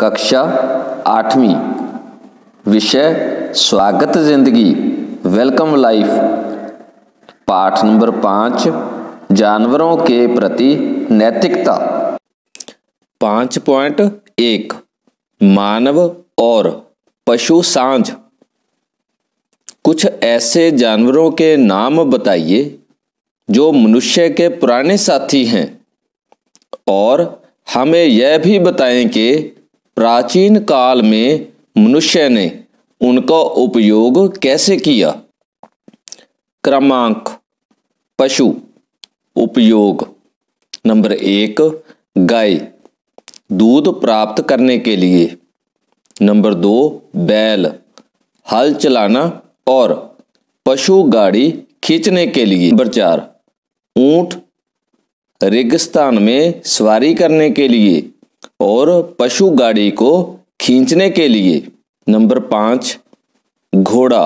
कक्षा आठवीं विषय स्वागत जिंदगी वेलकम लाइफ पाठ नंबर पाँच जानवरों के प्रति नैतिकता पाँच पॉइंट एक मानव और पशु सांझ कुछ ऐसे जानवरों के नाम बताइए जो मनुष्य के पुराने साथी हैं और हमें यह भी बताएं कि प्राचीन काल में मनुष्य ने उनका उपयोग कैसे किया क्रमांक पशु उपयोग नंबर एक गाय दूध प्राप्त करने के लिए नंबर दो बैल हल चलाना और पशु गाड़ी खींचने के लिए नंबर चार ऊंट रेगिस्तान में सवारी करने के लिए और पशु गाड़ी को खींचने के लिए नंबर पाँच घोड़ा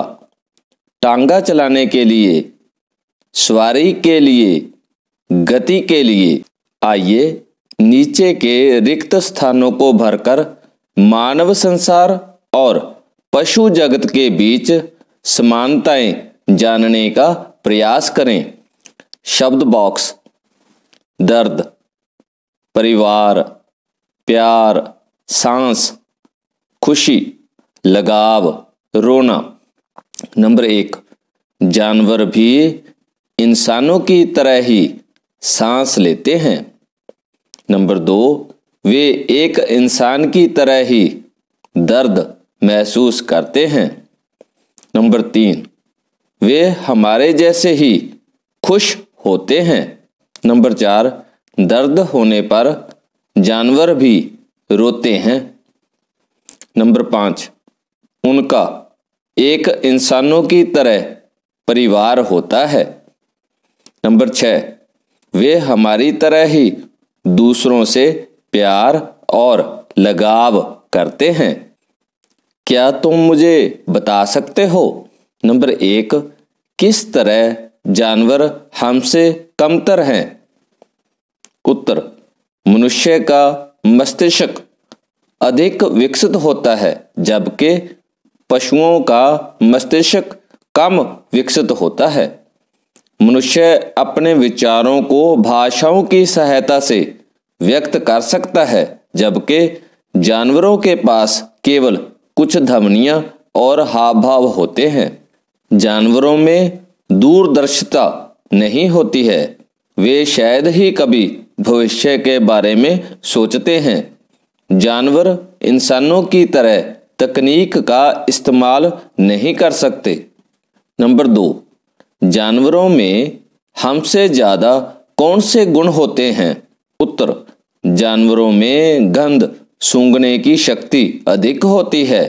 टांगा चलाने के लिए सवारी के लिए गति के लिए आइए नीचे के रिक्त स्थानों को भरकर मानव संसार और पशु जगत के बीच समानताएं जानने का प्रयास करें शब्द बॉक्स दर्द परिवार प्यार सांस खुशी लगाव रोना नंबर एक जानवर भी इंसानों की तरह ही सांस लेते हैं नंबर दो वे एक इंसान की तरह ही दर्द महसूस करते हैं नंबर तीन वे हमारे जैसे ही खुश होते हैं नंबर चार दर्द होने पर जानवर भी रोते हैं नंबर पांच उनका एक इंसानों की तरह परिवार होता है नंबर छह वे हमारी तरह ही दूसरों से प्यार और लगाव करते हैं क्या तुम मुझे बता सकते हो नंबर एक किस तरह जानवर हमसे कमतर हैं उत्तर मनुष्य का मस्तिष्क अधिक विकसित होता है जबकि पशुओं का मस्तिष्क कम विकसित होता है मनुष्य अपने विचारों को भाषाओं की सहायता से व्यक्त कर सकता है जबकि जानवरों के पास केवल कुछ धमनियां और हाव भाव होते हैं जानवरों में दूरदर्शिता नहीं होती है वे शायद ही कभी भविष्य के बारे में सोचते हैं जानवर इंसानों की तरह तकनीक का इस्तेमाल नहीं कर सकते नंबर दो जानवरों में हमसे ज़्यादा कौन से गुण होते हैं उत्तर जानवरों में गंध सूंघने की शक्ति अधिक होती है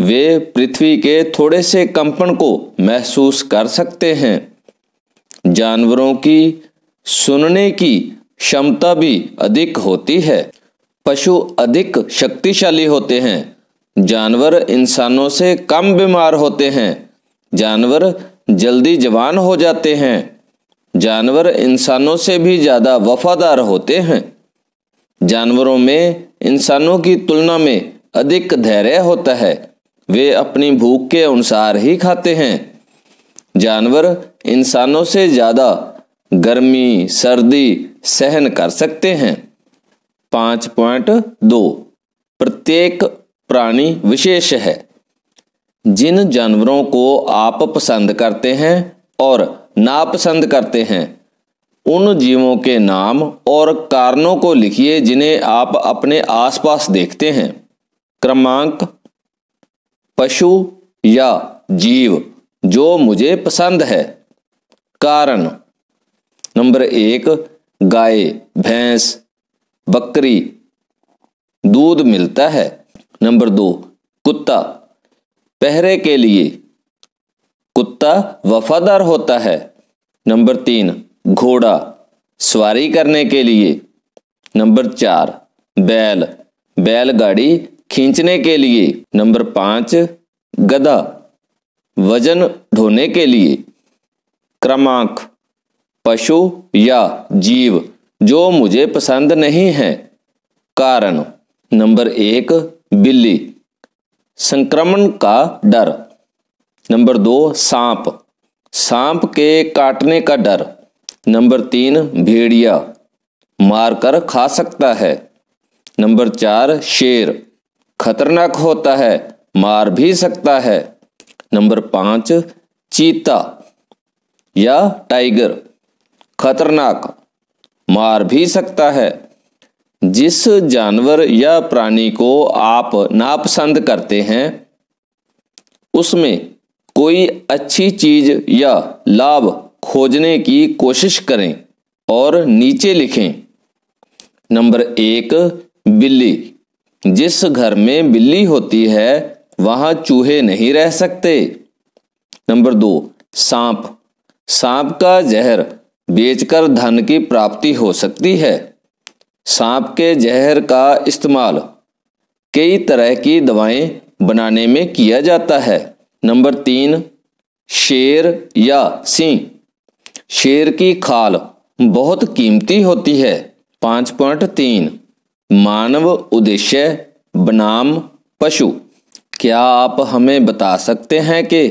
वे पृथ्वी के थोड़े से कंपन को महसूस कर सकते हैं जानवरों की सुनने की क्षमता भी अधिक होती है पशु अधिक शक्तिशाली होते हैं जानवर इंसानों से कम बीमार होते हैं जानवर जल्दी जवान हो जाते हैं जानवर इंसानों से भी ज़्यादा वफादार होते हैं जानवरों में इंसानों की तुलना में अधिक धैर्य होता है वे अपनी भूख के अनुसार ही खाते हैं जानवर इंसानों से ज़्यादा गर्मी सर्दी सहन कर सकते हैं पांच पॉइंट दो प्रत्येक प्राणी विशेष है जिन जानवरों को आप पसंद करते हैं और नापसंद करते हैं उन जीवों के नाम और कारणों को लिखिए जिन्हें आप अपने आसपास देखते हैं क्रमांक पशु या जीव जो मुझे पसंद है कारण नंबर एक गाय भैंस बकरी दूध मिलता है नंबर दो कुत्ता पहरे के लिए कुत्ता वफादार होता है नंबर तीन घोड़ा सवारी करने के लिए नंबर चार बैल बैलगाड़ी खींचने के लिए नंबर पांच गधा वजन ढोने के लिए क्रमांक पशु या जीव जो मुझे पसंद नहीं है कारण नंबर एक बिल्ली संक्रमण का डर नंबर दो सांप सांप के काटने का डर नंबर तीन भेड़िया मारकर खा सकता है नंबर चार शेर खतरनाक होता है मार भी सकता है नंबर पांच चीता या टाइगर खतरनाक मार भी सकता है जिस जानवर या प्राणी को आप नापसंद करते हैं उसमें कोई अच्छी चीज या लाभ खोजने की कोशिश करें और नीचे लिखें नंबर एक बिल्ली जिस घर में बिल्ली होती है वहां चूहे नहीं रह सकते नंबर दो सांप सांप का जहर बेचकर धन की प्राप्ति हो सकती है सांप के जहर का इस्तेमाल कई तरह की दवाएं बनाने में किया जाता है नंबर तीन शेर या सिंह शेर की खाल बहुत कीमती होती है पाँच पॉइंट तीन मानव उद्देश्य बनाम पशु क्या आप हमें बता सकते हैं कि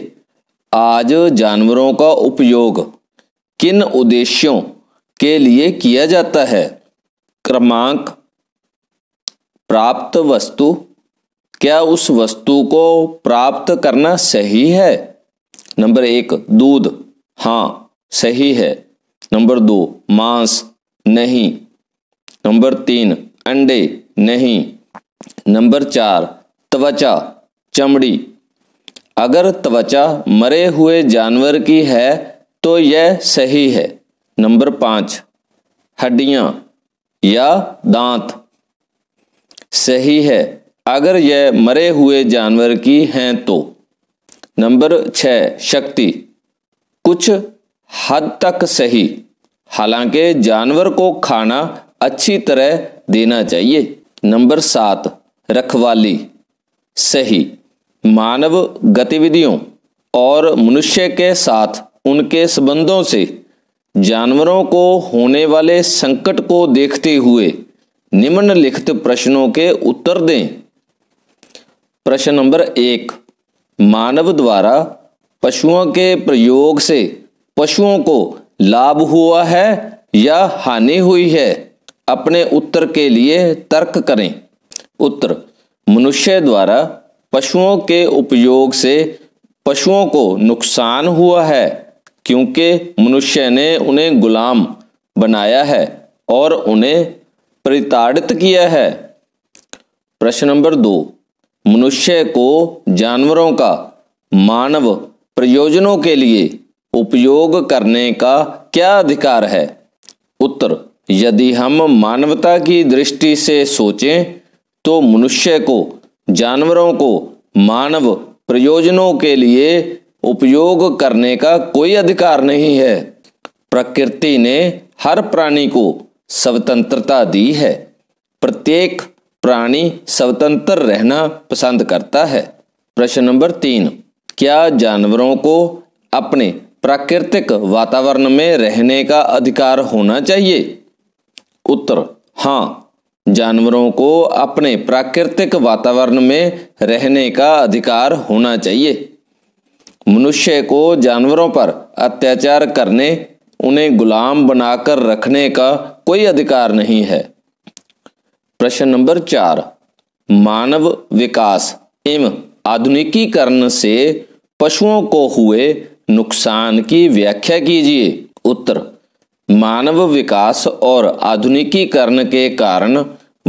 आज जानवरों का उपयोग किन उद्देश्यों के लिए किया जाता है क्रमांक प्राप्त वस्तु क्या उस वस्तु को प्राप्त करना सही है नंबर एक दूध हाँ सही है नंबर दो मांस नहीं नंबर तीन अंडे नहीं नंबर चार त्वचा चमड़ी अगर त्वचा मरे हुए जानवर की है तो यह सही है नंबर पाँच हड्डियाँ या दांत सही है अगर यह मरे हुए जानवर की हैं तो नंबर छः शक्ति कुछ हद तक सही हालांकि जानवर को खाना अच्छी तरह देना चाहिए नंबर सात रखवाली सही मानव गतिविधियों और मनुष्य के साथ उनके संबंधों से जानवरों को होने वाले संकट को देखते हुए निम्नलिखित प्रश्नों के उत्तर दें प्रश्न नंबर एक मानव द्वारा पशुओं के प्रयोग से पशुओं को लाभ हुआ है या हानि हुई है अपने उत्तर के लिए तर्क करें उत्तर मनुष्य द्वारा पशुओं के उपयोग से पशुओं को नुकसान हुआ है क्योंकि मनुष्य ने उन्हें गुलाम बनाया है और उन्हें प्रताड़ित किया है प्रश्न नंबर दो मनुष्य को जानवरों का मानव प्रयोजनों के लिए उपयोग करने का क्या अधिकार है उत्तर यदि हम मानवता की दृष्टि से सोचें तो मनुष्य को जानवरों को मानव प्रयोजनों के लिए उपयोग करने का कोई अधिकार नहीं है प्रकृति ने हर प्राणी को स्वतंत्रता दी है प्रत्येक प्राणी स्वतंत्र रहना पसंद करता है प्रश्न नंबर तीन क्या जानवरों को अपने प्राकृतिक वातावरण में रहने का अधिकार होना चाहिए उत्तर हाँ जानवरों को अपने प्राकृतिक वातावरण में रहने का अधिकार होना चाहिए मनुष्य को जानवरों पर अत्याचार करने उन्हें गुलाम बनाकर रखने का कोई अधिकार नहीं है प्रश्न नंबर चार मानव विकास एवं आधुनिकीकरण से पशुओं को हुए नुकसान की व्याख्या कीजिए उत्तर मानव विकास और आधुनिकीकरण के कारण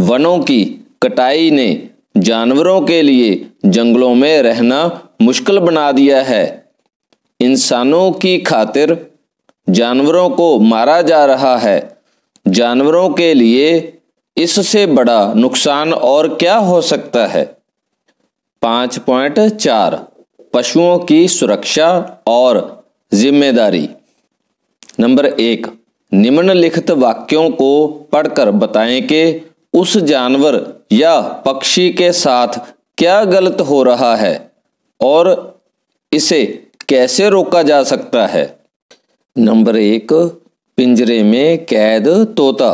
वनों की कटाई ने जानवरों के लिए जंगलों में रहना मुश्किल बना दिया है इंसानों की खातिर जानवरों को मारा जा रहा है जानवरों के लिए इससे बड़ा नुकसान और क्या हो सकता है पाँच पॉइंट चार पशुओं की सुरक्षा और जिम्मेदारी नंबर एक निम्नलिखित वाक्यों को पढ़कर बताएं कि उस जानवर या पक्षी के साथ क्या गलत हो रहा है और इसे कैसे रोका जा सकता है नंबर एक पिंजरे में कैद तोता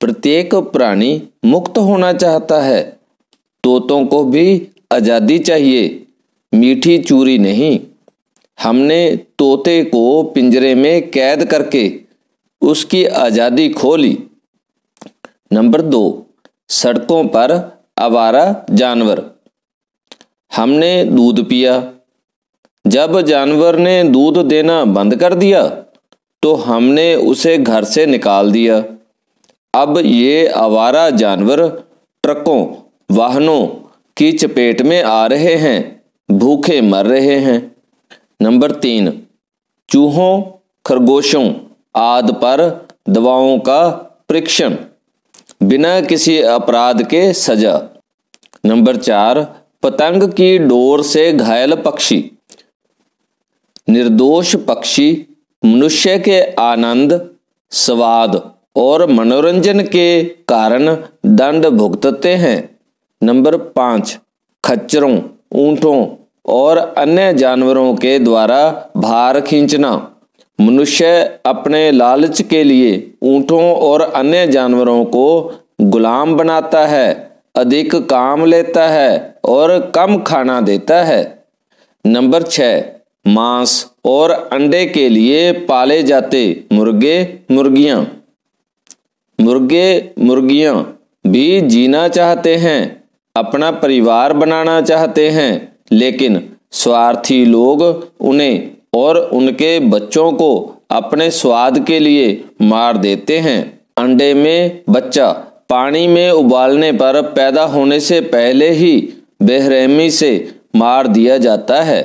प्रत्येक प्राणी मुक्त होना चाहता है तोतों को भी आज़ादी चाहिए मीठी चूरी नहीं हमने तोते को पिंजरे में कैद करके उसकी आज़ादी खो ली नंबर दो सड़कों पर आवारा जानवर हमने दूध पिया जब जानवर ने दूध देना बंद कर दिया तो हमने उसे घर से निकाल दिया अब ये आवारा जानवर ट्रकों वाहनों की चपेट में आ रहे हैं भूखे मर रहे हैं नंबर तीन चूहों खरगोशों आदि पर दवाओं का परीक्षण बिना किसी अपराध के सजा नंबर चार पतंग की डोर से घायल पक्षी निर्दोष पक्षी मनुष्य के आनंद स्वाद और मनोरंजन के कारण दंड भुगतते हैं नंबर पांच खच्चरों ऊंटों और अन्य जानवरों के द्वारा भार खींचना मनुष्य अपने लालच के लिए ऊंटों और अन्य जानवरों को गुलाम बनाता है अधिक काम लेता है और कम खाना देता है नंबर छः मांस और अंडे के लिए पाले जाते मुर्गे मुर्गिया मुर्गे मुर्गियाँ भी जीना चाहते हैं अपना परिवार बनाना चाहते हैं लेकिन स्वार्थी लोग उन्हें और उनके बच्चों को अपने स्वाद के लिए मार देते हैं अंडे में बच्चा पानी में उबालने पर पैदा होने से पहले ही बेहरहमी से मार दिया जाता है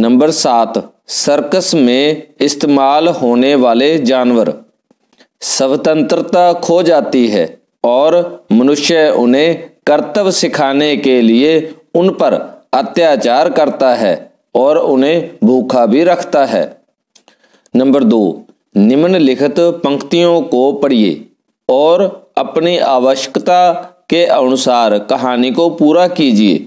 नंबर सात सर्कस में इस्तेमाल होने वाले जानवर स्वतंत्रता खो जाती है और मनुष्य उन्हें कर्तव्य सिखाने के लिए उन पर अत्याचार करता है और उन्हें भूखा भी रखता है नंबर दो निम्नलिखित पंक्तियों को पढ़िए और अपनी आवश्यकता के अनुसार कहानी को पूरा कीजिए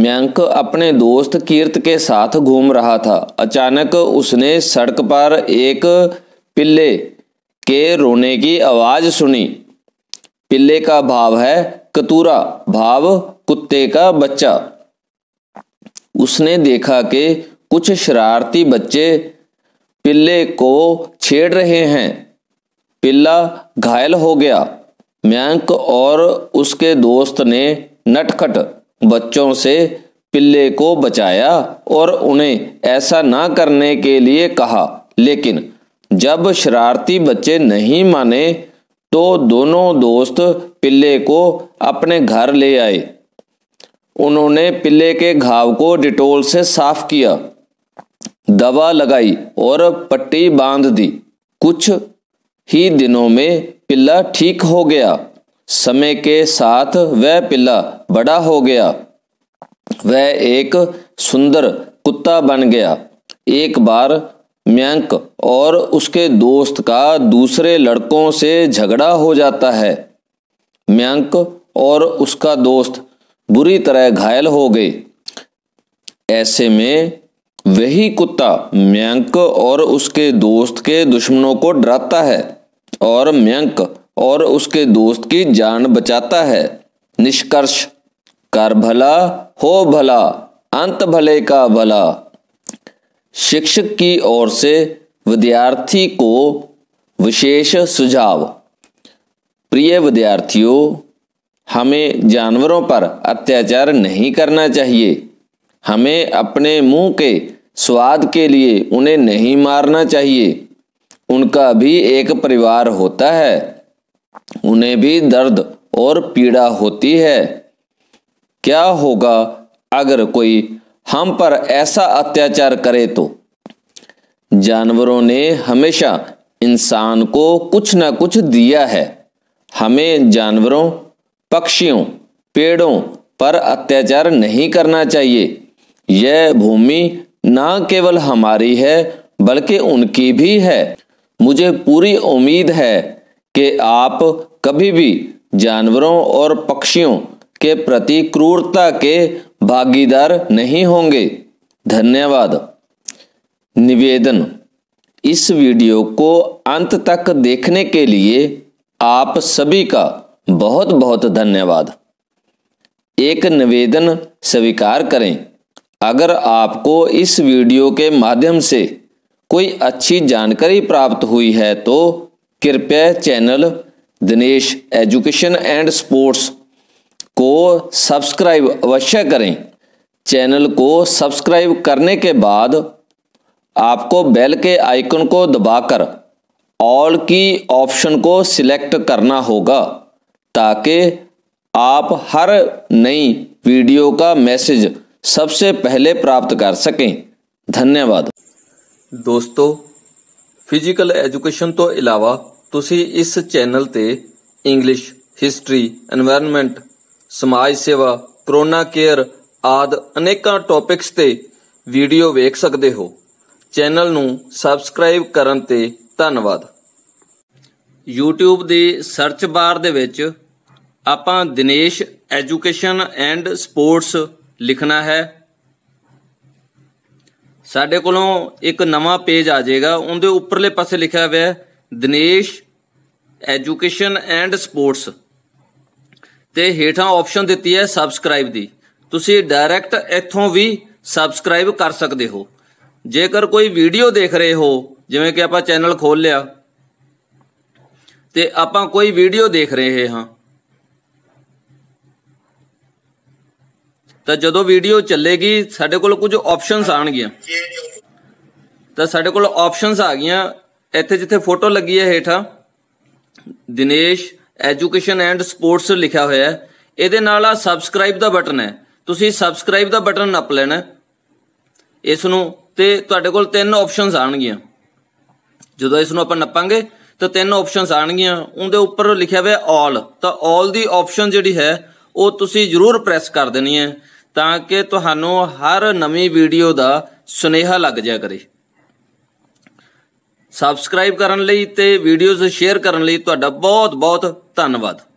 मयंक अपने दोस्त कीर्त के साथ घूम रहा था अचानक उसने सड़क पर एक पिल्ले के रोने की आवाज सुनी पिल्ले का भाव है कतूरा भाव कुत्ते का बच्चा उसने देखा कि कुछ शरारती बच्चे पिल्ले को छेड़ रहे हैं पिल्ला घायल हो गया मयंक और उसके दोस्त ने नटखट बच्चों से पिल्ले को बचाया और उन्हें ऐसा ना करने के लिए कहा लेकिन जब शरारती बच्चे नहीं माने तो दोनों दोस्त पिल्ले को अपने घर ले आए उन्होंने पिल्ले के घाव को डिटोल से साफ किया दवा लगाई और पट्टी बांध दी कुछ ही दिनों में पिल्ला ठीक हो गया समय के साथ वह पिल्ला बड़ा हो गया वह एक सुंदर कुत्ता बन गया एक बार म्यांक और उसके दोस्त का दूसरे लड़कों से झगड़ा हो जाता है म्यांक और उसका दोस्त बुरी तरह घायल हो गए ऐसे में वही कुत्ता म्यांक और उसके दोस्त के दुश्मनों को डराता है और म्यंक और उसके दोस्त की जान बचाता है निष्कर्ष कर भला हो भला अंत भले का भला शिक्षक की ओर से विद्यार्थी को विशेष सुझाव प्रिय विद्यार्थियों हमें जानवरों पर अत्याचार नहीं करना चाहिए हमें अपने मुंह के स्वाद के लिए उन्हें नहीं मारना चाहिए उनका भी एक परिवार होता है उन्हें भी दर्द और पीड़ा होती है क्या होगा अगर कोई हम पर ऐसा अत्याचार करे तो जानवरों ने हमेशा इंसान को कुछ ना कुछ दिया है हमें जानवरों पक्षियों पेड़ों पर अत्याचार नहीं करना चाहिए यह भूमि ना केवल हमारी है बल्कि उनकी भी है मुझे पूरी उम्मीद है कि आप कभी भी जानवरों और पक्षियों के प्रति क्रूरता के भागीदार नहीं होंगे धन्यवाद निवेदन इस वीडियो को अंत तक देखने के लिए आप सभी का बहुत बहुत धन्यवाद एक निवेदन स्वीकार करें अगर आपको इस वीडियो के माध्यम से कोई अच्छी जानकारी प्राप्त हुई है तो कृपया channel Dinesh education and sports को सब्सक्राइब अवश्य करें चैनल को सब्सक्राइब करने के बाद आपको बेल के आइकन को दबाकर ऑल की ऑप्शन को सिलेक्ट करना होगा ताकि आप हर नई वीडियो का मैसेज सबसे पहले प्राप्त कर सकें धन्यवाद ਦੋਸਤੋ ਫਿਜ਼ੀਕਲ ਐਜੂਕੇਸ਼ਨ ਤੋਂ ਇਲਾਵਾ ਤੁਸੀਂ ਇਸ ਚੈਨਲ ਤੇ ਇੰਗਲਿਸ਼ ਹਿਸਟਰੀ এনवायरमेंट ਸਮਾਜ ਸੇਵਾ ਕਰੋਨਾ ਕੇਅਰ ਆਦ ਅਨੇਕਾਂ ਟੌਪਿਕਸ ਤੇ ਵੀਡੀਓ ਵੇਖ ਸਕਦੇ ਹੋ ਚੈਨਲ ਨੂੰ ਸਬਸਕ੍ਰਾਈਬ ਕਰਨ ਤੇ ਧੰਨਵਾਦ YouTube ਦੇ ਸਰਚ ਬਾਰ ਦੇ ਵਿੱਚ ਆਪਾਂ ਦਿਨੇਸ਼ ਐਜੂਕੇਸ਼ਨ ਐਂਡ ਸਪੋਰਟਸ ਲਿਖਣਾ ਹੈ ਸਾਡੇ ਕੋਲੋਂ ਇੱਕ ਨਵਾਂ ਪੇਜ ਆ ਜਾਏਗਾ ਉਹਦੇ ਉੱਪਰਲੇ ਪਾਸੇ ਲਿਖਿਆ ਹੋਇਆ ਹੈ ਦਿਨੇਸ਼ ਐਜੂਕੇਸ਼ਨ ਐਂਡ ਸਪੋਰਟਸ ਤੇ ਹੇਠਾਂ ਆਪਸ਼ਨ ਦਿੱਤੀ ਹੈ ਸਬਸਕ੍ਰਾਈਬ ਦੀ ਤੁਸੀਂ ਡਾਇਰੈਕਟ ਇੱਥੋਂ ਵੀ ਸਬਸਕ੍ਰਾਈਬ ਕਰ ਸਕਦੇ ਹੋ ਜੇਕਰ ਕੋਈ ਵੀਡੀਓ ਦੇਖ ਰਹੇ ਹੋ ਜਿਵੇਂ ਕਿ ਆਪਾਂ ਚੈਨਲ ਖੋਲ ਲਿਆ ਤੇ ਆਪਾਂ ਕੋਈ ਵੀਡੀਓ ਦੇਖ ਰਹੇ ਹਾਂ ਤਾਂ ਜਦੋਂ ਵੀਡੀਓ ਚੱਲੇਗੀ ਸਾਡੇ ਕੋਲ ਕੁਝ ਆਪਸ਼ਨਸ ਆਣਗੀਆਂ ਤਾਂ ਸਾਡੇ ਕੋਲ ਆਪਸ਼ਨਸ ਆ ਗਈਆਂ ਇੱਥੇ ਜਿੱਥੇ ਫੋਟੋ ਲੱਗੀ ਹੈ ਹੇਠਾ ਦਿਨੇਸ਼ ਐਜੂਕੇਸ਼ਨ ਐਂਡ ਸਪੋਰਟਸ ਲਿਖਿਆ ਹੋਇਆ ਹੈ ਇਹਦੇ ਨਾਲ ਆ ਸਬਸਕ੍ਰਾਈਬ ਦਾ ਬਟਨ ਹੈ ਤੁਸੀਂ ਸਬਸਕ੍ਰਾਈਬ ਦਾ ਬਟਨ ਨੱਪ ਲੈਣਾ ਇਸ ਨੂੰ ਤੇ ਤੁਹਾਡੇ ਕੋਲ ਤਿੰਨ ਆਪਸ਼ਨਸ ਆਣਗੀਆਂ ਜਦੋਂ ਇਸ ਨੂੰ ਆਪਾਂ ਨੱਪਾਂਗੇ ਤਾਂ ਤਿੰਨ ਆਪਸ਼ਨਸ ਆਣਗੀਆਂ ਉਹਦੇ ਉੱਪਰ ਲਿਖਿਆ ਹੋਇਆ ਆਲ ਤਾਂ ਆਲ ਦੀ ਆਪਸ਼ਨ ਜਿਹੜੀ ਹੈ ਉਹ ਤੁਸੀਂ ਜ਼ਰੂਰ ਪ੍ਰੈਸ ਕਰ ਦੇਣੀ ਹੈ ਤਾਂ ਕਿ ਤੁਹਾਨੂੰ ਹਰ ਨਵੀਂ ਵੀਡੀਓ ਦਾ ਸੁਨੇਹਾ ਲੱਗ ਜਾ ਕਰੇ ਸਬਸਕ੍ਰਾਈਬ ਕਰਨ ਲਈ ਤੇ ਵੀਡੀਓਜ਼ ਸ਼ੇਅਰ ਕਰਨ ਲਈ ਤੁਹਾਡਾ ਬਹੁਤ ਬਹੁਤ ਧੰਨਵਾਦ